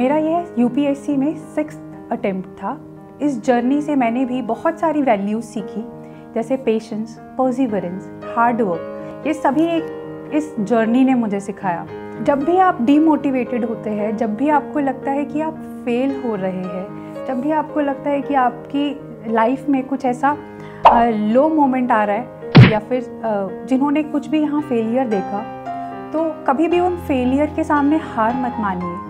मेरा यह यूपीएससी में सिक्स अटेम्प्ट था इस जर्नी से मैंने भी बहुत सारी वैल्यूज सीखी जैसे पेशेंस पर्सिवरेंस हार्डवर्क ये सभी एक इस जर्नी ने मुझे सिखाया जब भी आप डीमोटिवेटेड होते हैं जब भी आपको लगता है कि आप फेल हो रहे हैं जब भी आपको लगता है कि आपकी लाइफ में कुछ ऐसा लो मोमेंट आ रहा है या फिर जिन्होंने कुछ भी यहाँ फेलियर देखा तो कभी भी उन फेलियर के सामने हार मत मानिए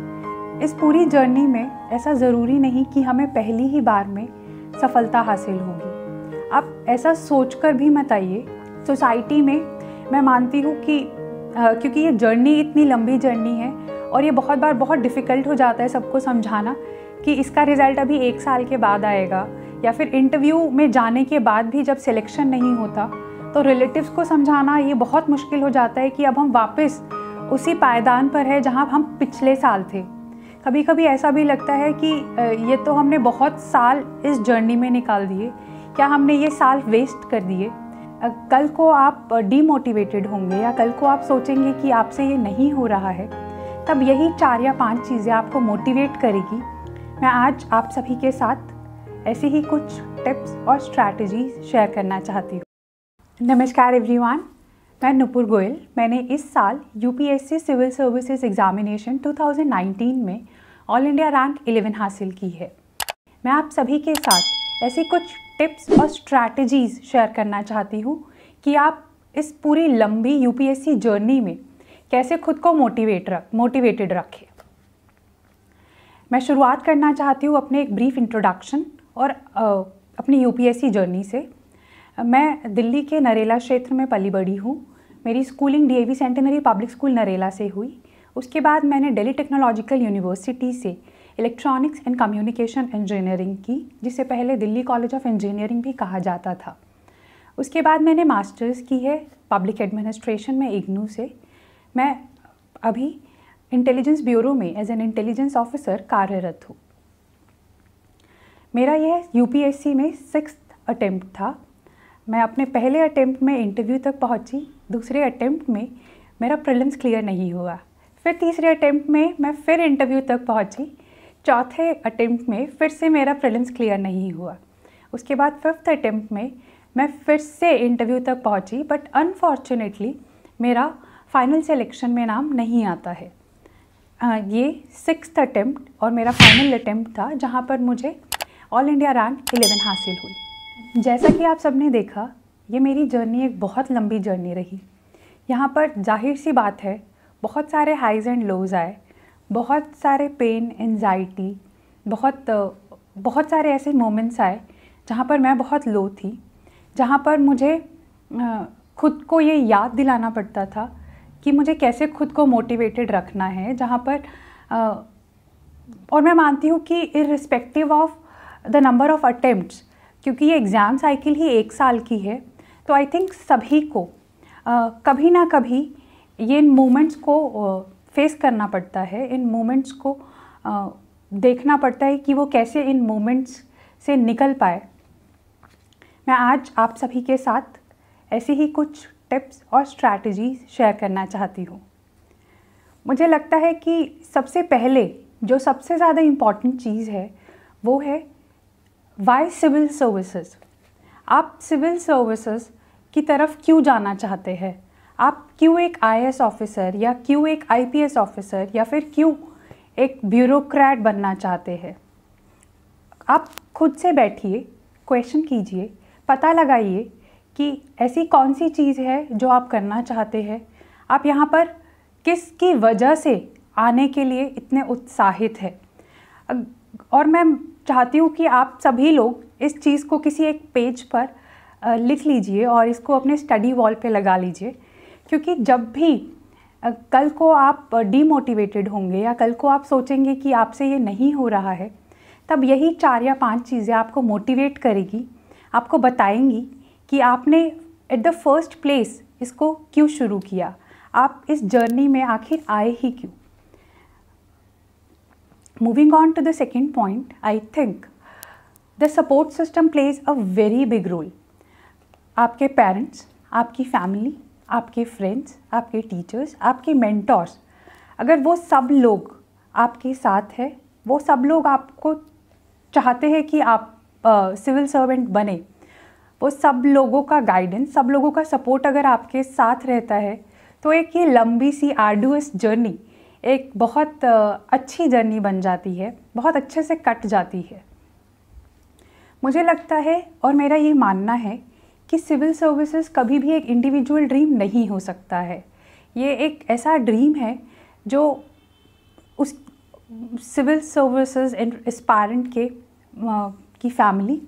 इस पूरी जर्नी में ऐसा ज़रूरी नहीं कि हमें पहली ही बार में सफलता हासिल होगी आप ऐसा सोच कर भी मत आइए सोसाइटी में मैं मानती हूँ कि आ, क्योंकि ये जर्नी इतनी लंबी जर्नी है और ये बहुत बार बहुत डिफ़िकल्ट हो जाता है सबको समझाना कि इसका रिज़ल्ट अभी एक साल के बाद आएगा या फिर इंटरव्यू में जाने के बाद भी जब सिलेक्शन नहीं होता तो रिलेटिव्स को समझाना ये बहुत मुश्किल हो जाता है कि अब हम वापस उसी पायदान पर है जहाँ हम पिछले साल थे कभी कभी ऐसा भी लगता है कि ये तो हमने बहुत साल इस जर्नी में निकाल दिए क्या हमने ये साल वेस्ट कर दिए कल को आप डीमोटिवेटेड होंगे या कल को आप सोचेंगे कि आपसे ये नहीं हो रहा है तब यही चार या पांच चीज़ें आपको मोटिवेट करेगी मैं आज आप सभी के साथ ऐसे ही कुछ टिप्स और स्ट्रैटेजी शेयर करना चाहती हूँ नमस्कार एवरीवन मैं नुपुर गोयल मैंने इस साल यूपीएससी सिविल सर्विसेज एग्ज़ामिनेशन 2019 में ऑल इंडिया रैंक 11 हासिल की है मैं आप सभी के साथ ऐसी कुछ टिप्स और स्ट्रैटेजीज शेयर करना चाहती हूँ कि आप इस पूरी लंबी यूपीएससी जर्नी में कैसे खुद को मोटिवेट रख मोटिवेटेड रखें मैं शुरुआत करना चाहती हूँ अपने एक ब्रीफ इंट्रोडक्शन और अपनी यूपीएससी जर्नी से मैं दिल्ली के नरेला क्षेत्र में पली बड़ी हूँ मेरी schooling DAV centenary public school Narela से हुई उसके बाद मैंने दिल्ली टेक्नोलॉजिकल यूनिवर्सिटी से इलेक्ट्रॉनिक्स एंड कम्युनिकेशन इंजीनियरिंग की जिसे पहले दिल्ली कॉलेज ऑफ इंजीनियरिंग भी कहा जाता था उसके बाद मैंने मास्टर्स की है पब्लिक एडमिनिस्ट्रेशन में इग्नू से मैं अभी इंटेलिजेंस ब्यूरो में एज एन इंटेलिजेंस ऑफिसर कार्यरत हूँ मेरा यह यूपीएससी में सिक्स अटेम्प्ट था मैं अपने पहले अटेम्प्ट में इंटरव्यू तक पहुँची दूसरे अटेम्प्ट में मेरा प्रिलिम्स क्लियर नहीं हुआ फिर तीसरे अटैम्प्ट में मैं फिर इंटरव्यू तक पहुंची चौथे अटैम्प्ट में फिर से मेरा प्रिलिम्स क्लियर नहीं हुआ उसके बाद फिफ्थ अटैम्प्ट में मैं फिर से इंटरव्यू तक पहुंची बट अनफॉर्चुनेटली मेरा फाइनल सेलेक्शन में नाम नहीं आता है आ, ये सिक्स अटैम्प्ट और मेरा फाइनल अटैम्प्ट था जहाँ पर मुझे ऑल इंडिया रैंक इलेवन हासिल हुई जैसा कि आप सबने देखा ये मेरी जर्नी एक बहुत लंबी जर्नी रही यहाँ पर जाहिर सी बात है बहुत सारे हाइज़ एंड लोज़ आए बहुत सारे पेन एनजाइटी बहुत बहुत सारे ऐसे मोमेंट्स आए जहाँ पर मैं बहुत लो थी जहाँ पर मुझे खुद को ये याद दिलाना पड़ता था कि मुझे कैसे खुद को मोटिवेटेड रखना है जहाँ पर और मैं मानती हूँ कि irrespective of the number of attempts क्योंकि ये एग्ज़ाम साइकिल ही एक साल की है तो आई थिंक सभी को कभी ना कभी ये इन मोमेंट्स को फेस करना पड़ता है इन मोमेंट्स को देखना पड़ता है कि वो कैसे इन मोमेंट्स से निकल पाए मैं आज आप सभी के साथ ऐसी ही कुछ टिप्स और स्ट्रैटेजी शेयर करना चाहती हूँ मुझे लगता है कि सबसे पहले जो सबसे ज़्यादा इम्पॉर्टेंट चीज़ है वो है वाई सिविल सर्विसेज आप सिविल सर्विसेज की तरफ क्यों जाना चाहते हैं आप क्यों एक आई ऑफिसर या क्यों एक आई ऑफिसर या फिर क्यों एक ब्यूरोक्रेट बनना चाहते हैं आप खुद से बैठिए क्वेश्चन कीजिए पता लगाइए कि ऐसी कौन सी चीज़ है जो आप करना चाहते हैं आप यहाँ पर किसकी वजह से आने के लिए इतने उत्साहित है और मैं चाहती हूँ कि आप सभी लोग इस चीज़ को किसी एक पेज पर लिख लीजिए और इसको अपने स्टडी वॉल पे लगा लीजिए क्योंकि जब भी कल को आप डीमोटिवेटेड होंगे या कल को आप सोचेंगे कि आपसे ये नहीं हो रहा है तब यही चार या पांच चीज़ें आपको मोटिवेट करेगी आपको बताएंगी कि आपने एट द फर्स्ट प्लेस इसको क्यों शुरू किया आप इस जर्नी में आखिर आए ही क्यों moving on to the second point I think the support system plays a very big role आपके पेरेंट्स आपकी फैमिली आपके फ्रेंड्स आपके टीचर्स आपके मेंटोर्स अगर वो सब लोग आपके साथ है वो सब लोग आपको चाहते हैं कि आप सिविल सर्वेंट बने वो सब लोगों का गाइडेंस सब लोगों का सपोर्ट अगर आपके साथ रहता है तो एक ये लंबी सी आर्डुअस जर्नी एक बहुत अच्छी जर्नी बन जाती है बहुत अच्छे से कट जाती है मुझे लगता है और मेरा ये मानना है कि सिविल सर्विसेज कभी भी एक इंडिविजुअल ड्रीम नहीं हो सकता है ये एक ऐसा ड्रीम है जो उस सिविल सर्विसेज एस्पायरेंट के की फैमिली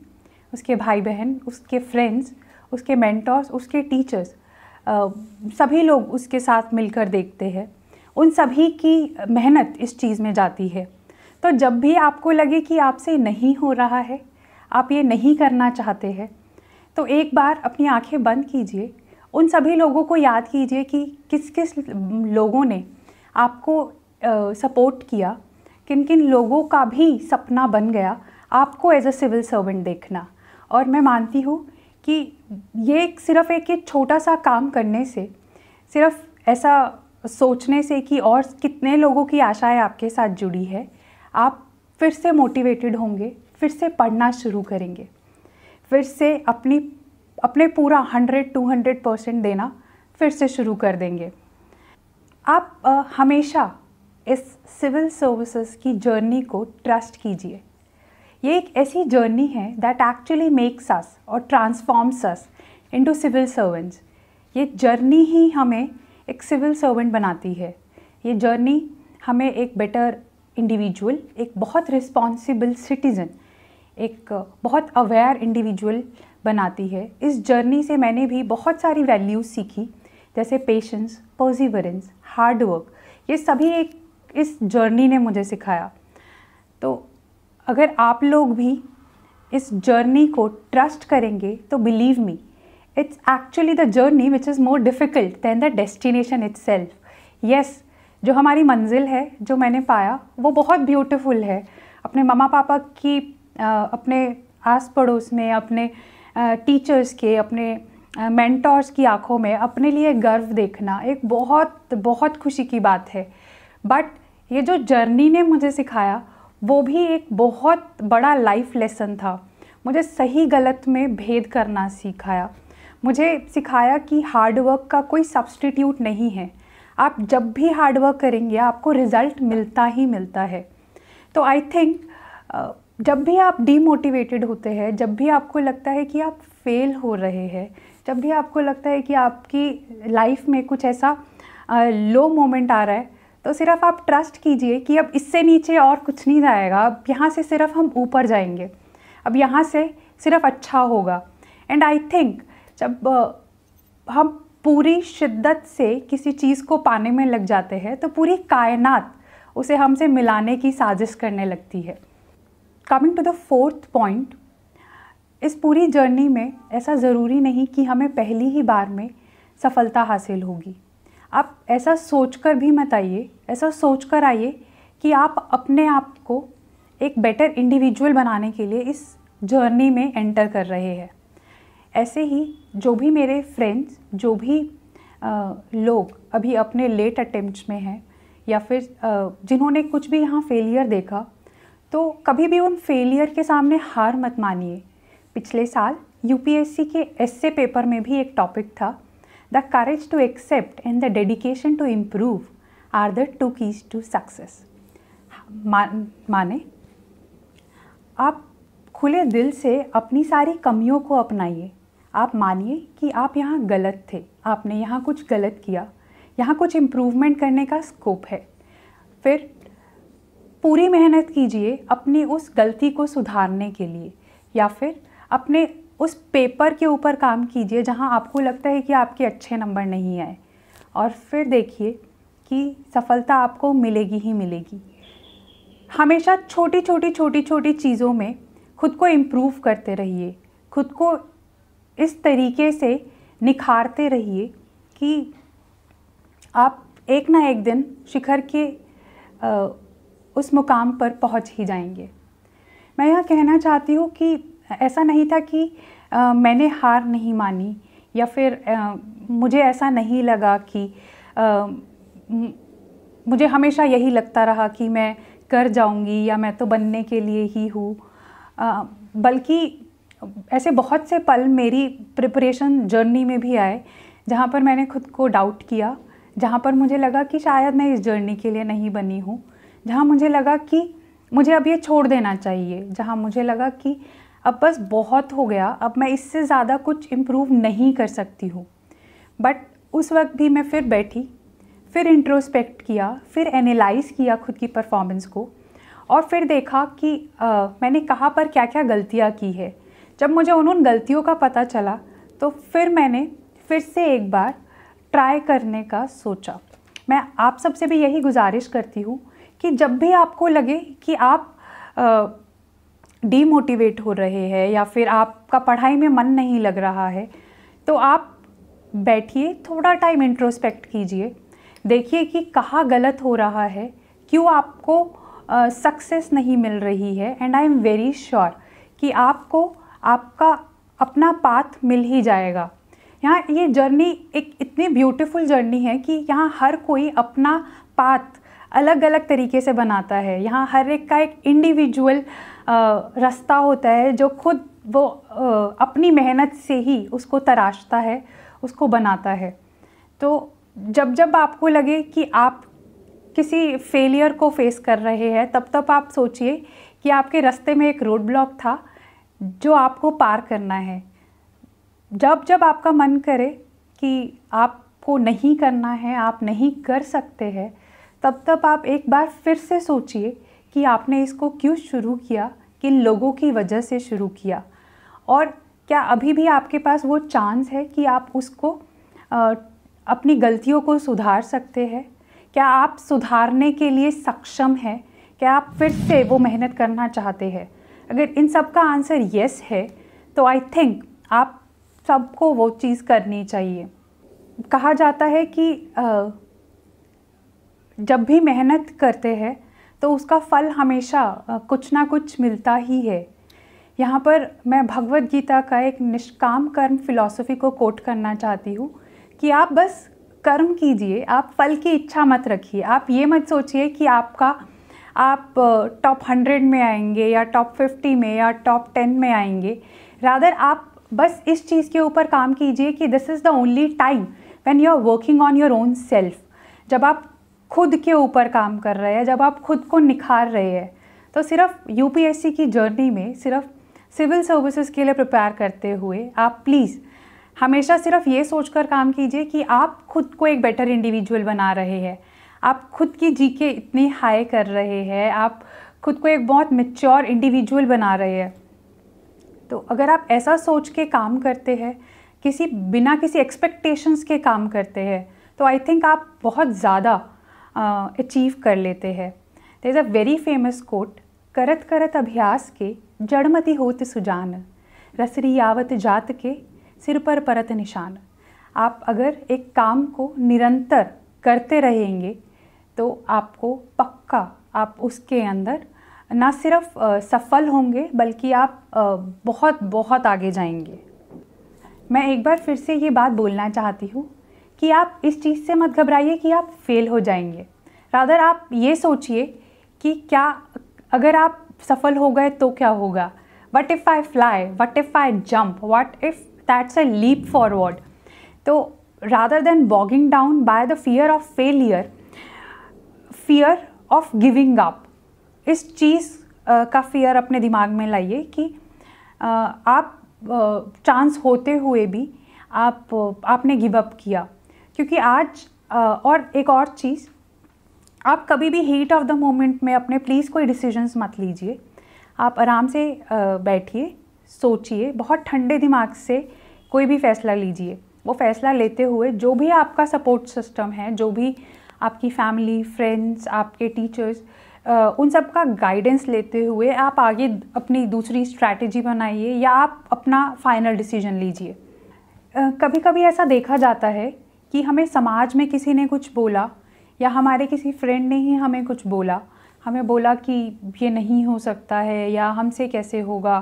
उसके भाई बहन उसके फ्रेंड्स उसके मेंटर्स उसके टीचर्स सभी लोग उसके साथ मिलकर देखते हैं उन सभी की मेहनत इस चीज़ में जाती है तो जब भी आपको लगे कि आपसे नहीं हो रहा है आप ये नहीं करना चाहते हैं तो एक बार अपनी आंखें बंद कीजिए उन सभी लोगों को याद कीजिए कि किस किस लोगों ने आपको सपोर्ट किया किन किन लोगों का भी सपना बन गया आपको एज अ सिविल सर्वेंट देखना और मैं मानती हूँ कि ये सिर्फ एक ये छोटा सा काम करने से सिर्फ ऐसा सोचने से कि और कितने लोगों की आशाएं आपके साथ जुड़ी है आप फिर से मोटिवेटेड होंगे फिर से पढ़ना शुरू करेंगे फिर से अपनी अपने पूरा हंड्रेड टू हंड्रेड परसेंट देना फिर से शुरू कर देंगे आप आ, हमेशा इस सिविल सर्विसेज की जर्नी को ट्रस्ट कीजिए ये एक ऐसी जर्नी है दैट एक्चुअली मेक्स अस और transforms us into civil servants ये जर्नी ही हमें एक सिविल सर्वेंट बनाती है ये जर्नी हमें एक बेटर इंडिविजुअल एक बहुत रिस्पॉन्सिबल सिटीज़न एक बहुत अवेयर इंडिविजुअल बनाती है इस जर्नी से मैंने भी बहुत सारी वैल्यूज़ सीखी जैसे पेशेंस पर्सिवरेंस हार्डवर्क ये सभी एक इस जर्नी ने मुझे सिखाया तो अगर आप लोग भी इस जर्नी को ट्रस्ट करेंगे तो believe me it's actually the journey which is more difficult than the destination itself yes जो हमारी मंजिल है जो मैंने पाया वो बहुत ब्यूटिफुल है अपने ममा पापा की अपने आस पड़ोस में अपने टीचर्स के अपने मैंटॉर्स की आंखों में अपने लिए गर्व देखना एक बहुत बहुत खुशी की बात है बट ये जो जर्नी ने मुझे सिखाया वो भी एक बहुत बड़ा लाइफ लेसन था मुझे सही गलत में भेद करना सिखाया मुझे सिखाया कि हार्डवर्क का कोई सब्सटीट्यूट नहीं है आप जब भी हार्डवर्क करेंगे आपको रिज़ल्ट मिलता ही मिलता है तो आई थिंक जब भी आप डीमोटिवेटेड होते हैं जब भी आपको लगता है कि आप फेल हो रहे हैं जब भी आपको लगता है कि आपकी लाइफ में कुछ ऐसा लो मोमेंट आ रहा है तो सिर्फ आप ट्रस्ट कीजिए कि अब इससे नीचे और कुछ नहीं जाएगा अब यहाँ से सिर्फ हम ऊपर जाएंगे अब यहाँ से सिर्फ अच्छा होगा एंड आई थिंक जब हम पूरी शिद्दत से किसी चीज़ को पाने में लग जाते हैं तो पूरी कायनात उसे हमसे मिलाने की साजिश करने लगती है coming to the fourth point इस पूरी जर्नी में ऐसा ज़रूरी नहीं कि हमें पहली ही बार में सफलता हासिल होगी आप ऐसा सोच कर भी मत आइए ऐसा सोच कर आइए कि आप अपने आप को एक बेटर इंडिविजुअल बनाने के लिए इस जर्नी में एंटर कर रहे हैं ऐसे ही जो भी मेरे फ्रेंड्स जो भी आ, लोग अभी अपने लेट अटेम्प्ट में हैं या फिर आ, जिन्होंने कुछ भी यहाँ फेलियर देखा तो कभी भी उन फेलियर के सामने हार मत मानिए पिछले साल यूपीएससी के एस पेपर में भी एक टॉपिक था the courage to accept and the dedication to improve are the two keys to success माने आप खुले दिल से अपनी सारी कमियों को अपनाइए आप मानिए कि आप यहाँ गलत थे आपने यहाँ कुछ गलत किया यहाँ कुछ इम्प्रूवमेंट करने का स्कोप है फिर पूरी मेहनत कीजिए अपनी उस गलती को सुधारने के लिए या फिर अपने उस पेपर के ऊपर काम कीजिए जहाँ आपको लगता है कि आपके अच्छे नंबर नहीं आए और फिर देखिए कि सफलता आपको मिलेगी ही मिलेगी हमेशा छोटी छोटी छोटी छोटी चीज़ों में खुद को इम्प्रूव करते रहिए खुद को इस तरीके से निखारते रहिए कि आप एक ना एक दिन शिखर के आ, उस मुकाम पर पहुंच ही जाएंगे मैं यह कहना चाहती हूँ कि ऐसा नहीं था कि आ, मैंने हार नहीं मानी या फिर आ, मुझे ऐसा नहीं लगा कि आ, मुझे हमेशा यही लगता रहा कि मैं कर जाऊंगी या मैं तो बनने के लिए ही हूँ बल्कि ऐसे बहुत से पल मेरी प्रिपरेशन जर्नी में भी आए जहाँ पर मैंने खुद को डाउट किया जहाँ पर मुझे लगा कि शायद मैं इस जर्नी के लिए नहीं बनी हूँ जहाँ मुझे लगा कि मुझे अब ये छोड़ देना चाहिए जहाँ मुझे लगा कि अब बस बहुत हो गया अब मैं इससे ज़्यादा कुछ इम्प्रूव नहीं कर सकती हूँ बट उस वक्त भी मैं फिर बैठी फिर इंट्रोस्पेक्ट किया फिर एनालाइज़ किया खुद की परफॉर्मेंस को और फिर देखा कि आ, मैंने कहाँ पर क्या क्या गलतियाँ की है जब मुझे उन उन गलतियों का पता चला तो फिर मैंने फिर से एक बार ट्राई करने का सोचा मैं आप सबसे भी यही गुजारिश करती हूँ कि जब भी आपको लगे कि आप डीमोटिवेट हो रहे हैं या फिर आपका पढ़ाई में मन नहीं लग रहा है तो आप बैठिए थोड़ा टाइम इंट्रोस्पेक्ट कीजिए देखिए कि कहाँ गलत हो रहा है क्यों आपको सक्सेस uh, नहीं मिल रही है and I am very sure कि आपको आपका अपना पाथ मिल ही जाएगा यहाँ ये जर्नी एक इतनी ब्यूटीफुल जर्नी है कि यहाँ हर कोई अपना पाथ अलग अलग तरीके से बनाता है यहाँ हर एक का एक इंडिविजुअल रास्ता होता है जो खुद वो अपनी मेहनत से ही उसको तराशता है उसको बनाता है तो जब जब आपको लगे कि आप किसी फेलियर को फेस कर रहे हैं तब तब आप सोचिए कि आपके रास्ते में एक रोड ब्लॉक था जो आपको पार करना है जब जब आपका मन करे कि आपको नहीं करना है आप नहीं कर सकते हैं तब तक आप एक बार फिर से सोचिए कि आपने इसको क्यों शुरू किया किन लोगों की वजह से शुरू किया और क्या अभी भी आपके पास वो चांस है कि आप उसको आ, अपनी गलतियों को सुधार सकते हैं क्या आप सुधारने के लिए सक्षम हैं क्या आप फिर से वो मेहनत करना चाहते हैं अगर इन सब का आंसर यस है तो आई थिंक आप सबको वो चीज़ करनी चाहिए कहा जाता है कि आ, जब भी मेहनत करते हैं तो उसका फल हमेशा कुछ ना कुछ मिलता ही है यहाँ पर मैं भगवत गीता का एक निष्काम कर्म फिलॉसफी को कोट करना चाहती हूँ कि आप बस कर्म कीजिए आप फल की इच्छा मत रखिए आप ये मत सोचिए कि आपका आप टॉप हंड्रेड में आएंगे या टॉप फिफ्टी में या टॉप टेन में आएंगे रादर आप बस इस चीज़ के ऊपर काम कीजिए कि this is the only time when you are working on your own self जब आप खुद के ऊपर काम कर रहे हैं जब आप खुद को निखार रहे हैं तो सिर्फ यू की जर्नी में सिर्फ सिविल सर्विसेज के लिए प्रिपेयर करते हुए आप प्लीज़ हमेशा सिर्फ ये सोच कर काम कीजिए कि आप खुद को एक बेटर इंडिविजुअल बना रहे हैं आप खुद की जी के इतनी हाई कर रहे हैं आप खुद को एक बहुत मेच्योर इंडिविजुअल बना रहे हैं तो अगर आप ऐसा सोच के काम करते हैं किसी बिना किसी एक्सपेक्टेशंस के काम करते हैं तो आई थिंक आप बहुत ज़्यादा अचीव कर लेते हैं there is a very famous quote करत करत अभ्यास के जड़मति होत सुजान रसरी यावत जात के सिर पर परत निशान आप अगर एक काम को निरंतर करते रहेंगे तो आपको पक्का आप उसके अंदर ना सिर्फ सफल होंगे बल्कि आप बहुत बहुत आगे जाएंगे मैं एक बार फिर से ये बात बोलना चाहती हूँ कि आप इस चीज़ से मत घबराइए कि आप फेल हो जाएंगे रादर आप ये सोचिए कि क्या अगर आप सफल हो गए तो क्या होगा what if I fly what if I jump what if that's a leap forward तो rather than bogging down by the fear of failure fear of giving up इस चीज़ का फियर अपने दिमाग में लाइए कि आप चांस होते हुए भी आप आपने गिव अप किया क्योंकि आज और एक और चीज़ आप कभी भी हीट ऑफ द मोमेंट में अपने प्लीज़ कोई डिसीजंस मत लीजिए आप आराम से बैठिए सोचिए बहुत ठंडे दिमाग से कोई भी फ़ैसला लीजिए वो फ़ैसला लेते हुए जो भी आपका सपोर्ट सिस्टम है जो भी आपकी फैमिली फ्रेंड्स आपके टीचर्स उन सब का गाइडेंस लेते हुए आप आगे अपनी दूसरी स्ट्रैटेजी बनाइए या आप अपना फाइनल डिसीजन लीजिए कभी कभी ऐसा देखा जाता है कि हमें समाज में किसी ने कुछ बोला या हमारे किसी फ्रेंड ने ही हमें कुछ बोला हमें बोला कि ये नहीं हो सकता है या हमसे कैसे होगा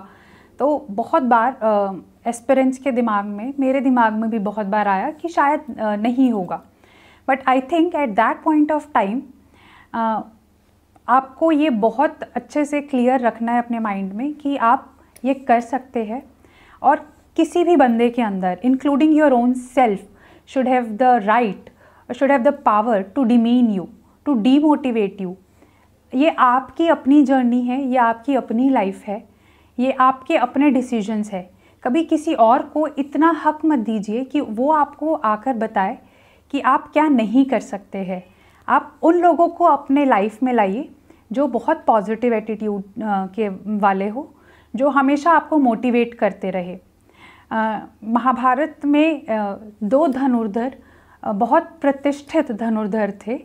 तो बहुत बार एस्पेरेंट्स के दिमाग में मेरे दिमाग में भी बहुत बार आया कि शायद आ, नहीं होगा but I think at that point of time आपको ये बहुत अच्छे से क्लियर रखना है अपने माइंड में कि आप ये कर सकते हैं और किसी भी बंदे के अंदर including your own self should have the right should have the power to demean you to demotivate you ये आपकी अपनी जर्नी है ये आपकी अपनी लाइफ है ये आपके अपने डिसीजंस है कभी किसी और को इतना हक मत दीजिए कि वो आपको आकर बताए कि आप क्या नहीं कर सकते हैं आप उन लोगों को अपने लाइफ में लाइए जो बहुत पॉजिटिव एटीट्यूड के वाले हो जो हमेशा आपको मोटिवेट करते रहे महाभारत में दो धनुर्धर बहुत प्रतिष्ठित धनुर्धर थे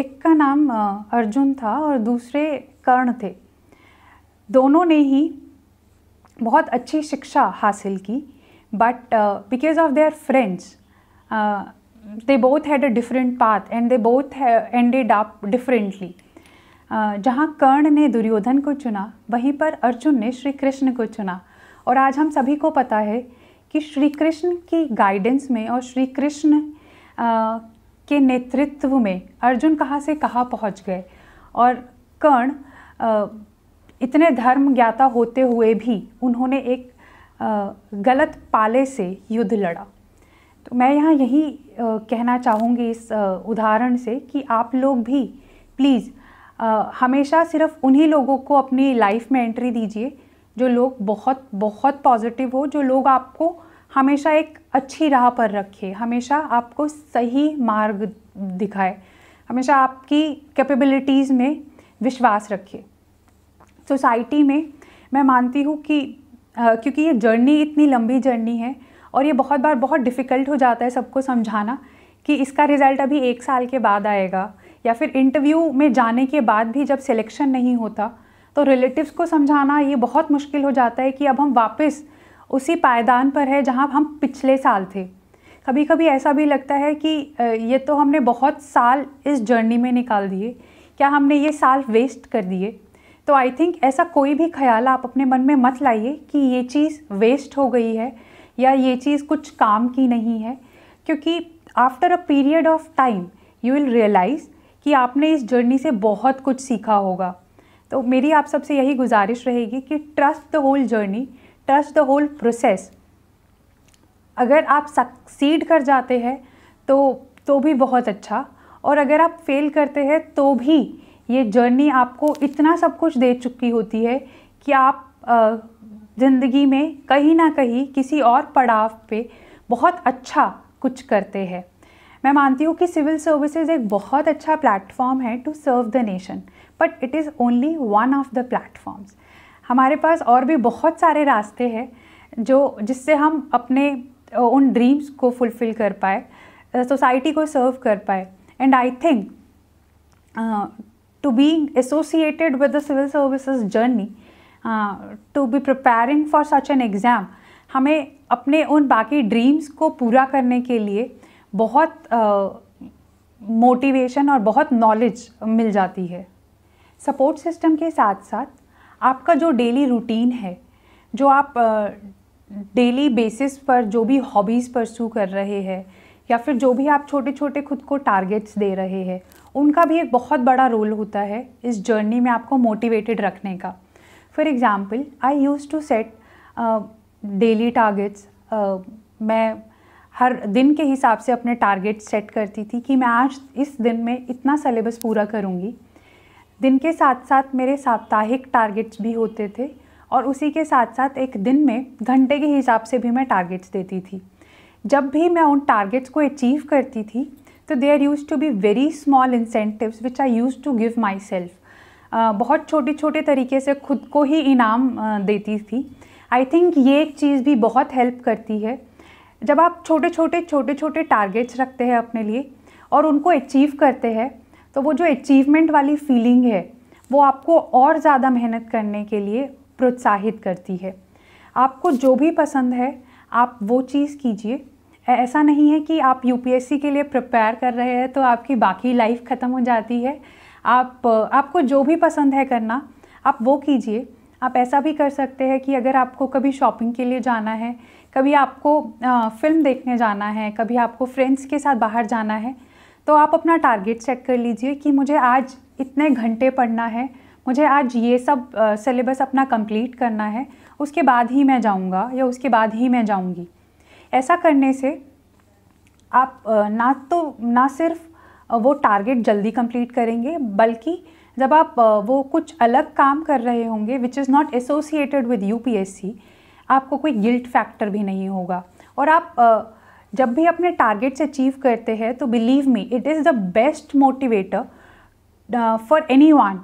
एक का नाम अर्जुन था और दूसरे कर्ण थे दोनों ने ही बहुत अच्छी शिक्षा हासिल की but because of their friends they both had a different path and they both ended up differently जहाँ कर्ण ने दुर्योधन को चुना वहीं पर अर्जुन ने श्री कृष्ण को चुना और आज हम सभी को पता है कि श्री कृष्ण की गाइडेंस में और श्री कृष्ण के नेतृत्व में अर्जुन कहाँ से कहाँ पहुँच गए और कर्ण इतने धर्म ज्ञाता होते हुए भी उन्होंने एक गलत पाले से युद्ध लड़ा तो मैं यहाँ यही कहना चाहूँगी इस उदाहरण से कि आप लोग भी प्लीज़ हमेशा सिर्फ उन्हीं लोगों को अपनी लाइफ में एंट्री दीजिए जो लोग बहुत बहुत पॉजिटिव हो जो लोग आपको हमेशा एक अच्छी राह पर रखे हमेशा आपको सही मार्ग दिखाए हमेशा आपकी कैपेबिलिटीज़ में विश्वास रखे सोसाइटी में मैं मानती हूँ कि आ, क्योंकि ये जर्नी इतनी लंबी जर्नी है और ये बहुत बार बहुत डिफ़िकल्ट हो जाता है सबको समझाना कि इसका रिज़ल्ट अभी एक साल के बाद आएगा या फिर इंटरव्यू में जाने के बाद भी जब सिलेक्शन नहीं होता तो रिलेटिव्स को समझाना ये बहुत मुश्किल हो जाता है कि अब हम वापस उसी पायदान पर है जहाँ हम पिछले साल थे कभी कभी ऐसा भी लगता है कि ये तो हमने बहुत साल इस जर्नी में निकाल दिए क्या हमने ये साल वेस्ट कर दिए तो आई थिंक ऐसा कोई भी ख्याल आप अपने मन में मत लाइए कि ये चीज़ वेस्ट हो गई है या ये चीज़ कुछ काम की नहीं है क्योंकि after a period of time you will realise कि आपने इस जर्नी से बहुत कुछ सीखा होगा तो मेरी आप सबसे यही गुजारिश रहेगी कि trust the whole journey trust the whole process अगर आप सक्सीड कर जाते हैं तो तो भी बहुत अच्छा और अगर आप फेल करते हैं तो भी ये जर्नी आपको इतना सब कुछ दे चुकी होती है कि आप ज़िंदगी में कहीं ना कहीं किसी और पड़ाव पे बहुत अच्छा कुछ करते हैं मैं मानती हूँ कि सिविल सर्विसेज एक बहुत अच्छा प्लेटफॉर्म है to serve the nation but it is only one of the platforms हमारे पास और भी बहुत सारे रास्ते हैं जो जिससे हम अपने उन ड्रीम्स को फुलफ़िल कर पाए सोसाइटी को सर्व कर पाए and I think to be associated with the civil services journey to be preparing for such an exam हमें अपने उन बाकी ड्रीम्स को पूरा करने के लिए बहुत मोटिवेशन uh, और बहुत नॉलेज मिल जाती है सपोर्ट सिस्टम के साथ साथ आपका जो डेली रूटीन है जो आप डेली बेसिस पर जो भी हॉबीज़ परसू कर रहे हैं या फिर जो भी आप छोटे छोटे खुद को टारगेट्स दे रहे हैं उनका भी एक बहुत बड़ा रोल होता है इस जर्नी में आपको मोटिवेटेड रखने का for example I used to set daily targets मैं हर दिन के हिसाब से अपने टारगेट सेट करती थी कि मैं आज इस दिन में इतना सलेबस पूरा करूँगी दिन के साथ साथ मेरे साप्ताहिक टारगेट्स भी होते थे और उसी के साथ साथ एक दिन में घंटे के हिसाब से भी मैं टारगेट्स देती थी जब भी मैं उन टारगेट्स को अचीव करती थी तो there used to be very small incentives which I used to give myself बहुत छोटे छोटे तरीके से खुद को ही इनाम देती थी आई थिंक ये एक चीज़ भी बहुत हेल्प करती है जब आप छोटे छोटे छोटे छोटे टारगेट्स रखते हैं अपने लिए और उनको अचीव करते हैं तो वो जो अचीवमेंट वाली फीलिंग है वो आपको और ज़्यादा मेहनत करने के लिए प्रोत्साहित करती है आपको जो भी पसंद है आप वो चीज़ कीजिए ऐसा नहीं है कि आप यू के लिए प्रिपेयर कर रहे हैं तो आपकी बाकी लाइफ ख़त्म हो जाती है आप आपको जो भी पसंद है करना आप वो कीजिए आप ऐसा भी कर सकते हैं कि अगर आपको कभी शॉपिंग के लिए जाना है कभी आपको आ, फिल्म देखने जाना है कभी आपको फ्रेंड्स के साथ बाहर जाना है तो आप अपना टारगेट सेट कर लीजिए कि मुझे आज इतने घंटे पढ़ना है मुझे आज ये सब सिलेबस अपना कंप्लीट करना है उसके बाद ही मैं जाऊँगा या उसके बाद ही मैं जाऊँगी ऐसा करने से आप ना तो ना सिर्फ वो टारगेट जल्दी कंप्लीट करेंगे बल्कि जब आप वो कुछ अलग काम कर रहे होंगे which is not associated with you आपको कोई गिल्ट फैक्टर भी नहीं होगा और आप जब भी अपने टारगेट्स अचीव करते हैं तो believe me it is the best motivator for anyone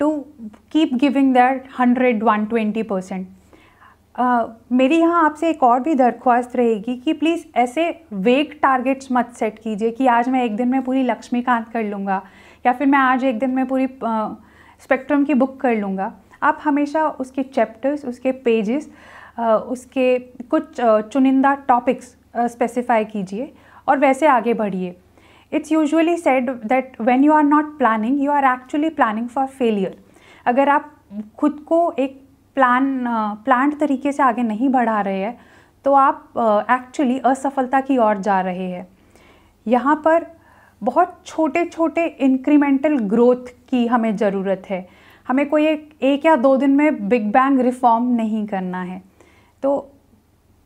to keep giving that hundred one twenty percent मेरी यहाँ आपसे एक और भी दरख्वास्त रहेगी कि प्लीज़ ऐसे वेग टारगेट्स मत सेट कीजिए कि आज मैं एक दिन में पूरी लक्ष्मीकांत कर लूँगा या फिर मैं आज एक दिन में पूरी स्पेक्ट्रम uh, की बुक कर लूँगा आप हमेशा उसके चैप्टर्स उसके पेजेस uh, उसके कुछ uh, चुनिंदा टॉपिक्स स्पेसिफाई कीजिए और वैसे आगे बढ़िए it's usually said that when you are not planning you are actually planning for failure अगर आप खुद को एक प्लान प्लान तरीके से आगे नहीं बढ़ा रहे हैं तो आप एक्चुअली uh, असफलता की ओर जा रहे हैं यहाँ पर बहुत छोटे छोटे इंक्रीमेंटल ग्रोथ की हमें ज़रूरत है हमें कोई एक, एक या दो दिन में बिग बैंग रिफॉर्म नहीं करना है तो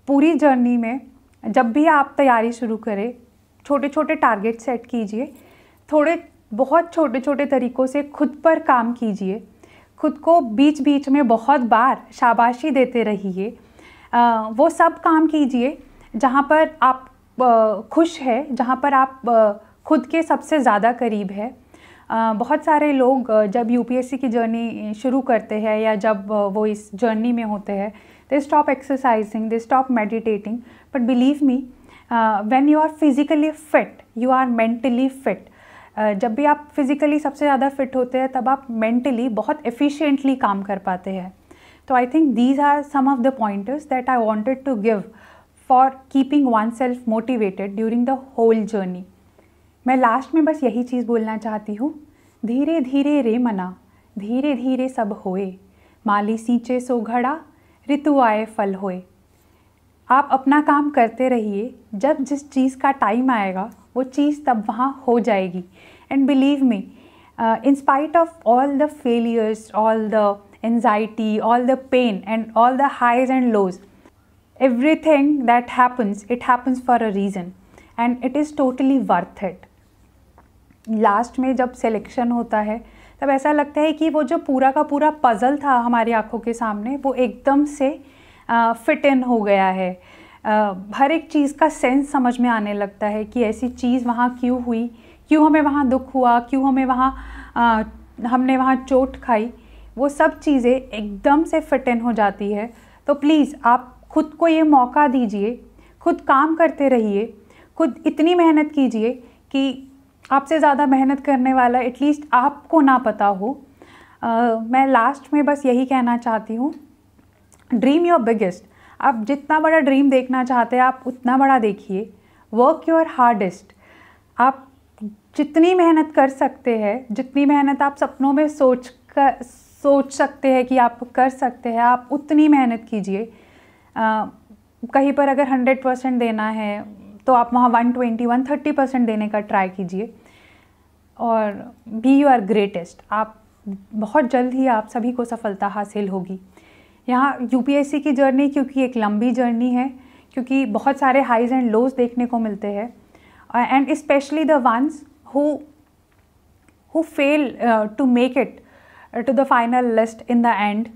पूरी जर्नी में जब भी आप तैयारी शुरू करें छोटे छोटे टारगेट सेट कीजिए थोड़े बहुत छोटे छोटे तरीक़ों से खुद पर काम कीजिए खुद को बीच बीच में बहुत बार शाबाशी देते रहिए वो सब काम कीजिए जहाँ पर आप खुश है जहाँ पर आप खुद के सबसे ज़्यादा करीब है बहुत सारे लोग जब यूपीएससी की जर्नी शुरू करते हैं या जब वो इस जर्नी में होते हैं they stop exercising they stop meditating but believe me when you are physically fit you are mentally fit जब भी आप फिज़िकली सबसे ज़्यादा फिट होते हैं तब आप मेंटली बहुत एफिशिएंटली काम कर पाते हैं तो I think these are some of the pointers that I wanted to give for keeping oneself motivated during the whole journey मैं लास्ट में बस यही चीज़ बोलना चाहती हूँ धीरे धीरे रे मना धीरे धीरे सब होए माली सींचे सो घड़ा ऋतु आए फल होए आप अपना काम करते रहिए जब जिस चीज़ का टाइम आएगा वो चीज़ तब वहाँ हो जाएगी and believe me in spite of all the failures all the all the pain and all the the and lows everything that happens it happens for a reason and it is totally worth it last में जब selection होता है तब ऐसा लगता है कि वो जो पूरा का पूरा पज़ल था हमारी आंखों के सामने वो एकदम से फिट इन हो गया है हर एक चीज़ का सेंस समझ में आने लगता है कि ऐसी चीज़ वहाँ क्यों हुई क्यों हमें वहाँ दुख हुआ क्यों हमें वहाँ हमने वहाँ चोट खाई वो सब चीज़ें एकदम से फिट इन हो जाती है तो प्लीज़ आप खुद को ये मौका दीजिए खुद काम करते रहिए खुद इतनी मेहनत कीजिए कि आपसे ज़्यादा मेहनत करने वाला एटलीस्ट आपको ना पता हो आ, मैं लास्ट में बस यही कहना चाहती हूँ ड्रीम योर बिगेस्ट आप जितना बड़ा ड्रीम देखना चाहते हैं आप उतना बड़ा देखिए वर्क योर हार्डेस्ट आप जितनी मेहनत कर सकते हैं जितनी मेहनत आप सपनों में सोच कर सोच सकते हैं कि आप कर सकते हैं आप उतनी मेहनत कीजिए कहीं पर अगर हंड्रेड परसेंट देना है तो आप वहाँ one twenty one thirty percent देने का ट्राई कीजिए और बी यू आर ग्रेटेस्ट आप बहुत जल्द ही आप सभी को सफलता हासिल होगी यहाँ यू की जर्नी क्योंकि एक लंबी जर्नी है क्योंकि बहुत सारे हाइज़ एंड लोज देखने को मिलते हैं and specially the ones who who fail to make it to the final list in the end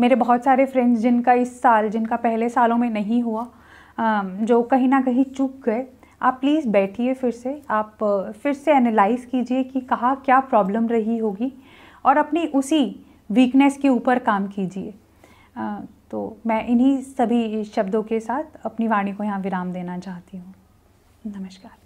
मेरे बहुत सारे फ्रेंड्स जिनका इस साल जिनका पहले सालों में नहीं हुआ uh, जो कहीं ना कहीं चूक गए आप प्लीज़ बैठिए फिर से आप uh, फिर से एनालाइज कीजिए कि कहाँ क्या प्रॉब्लम रही होगी और अपनी उसी वीकनेस के ऊपर काम कीजिए तो मैं इन्हीं सभी शब्दों के साथ अपनी वाणी को यहाँ विराम देना चाहती हूँ नमस्कार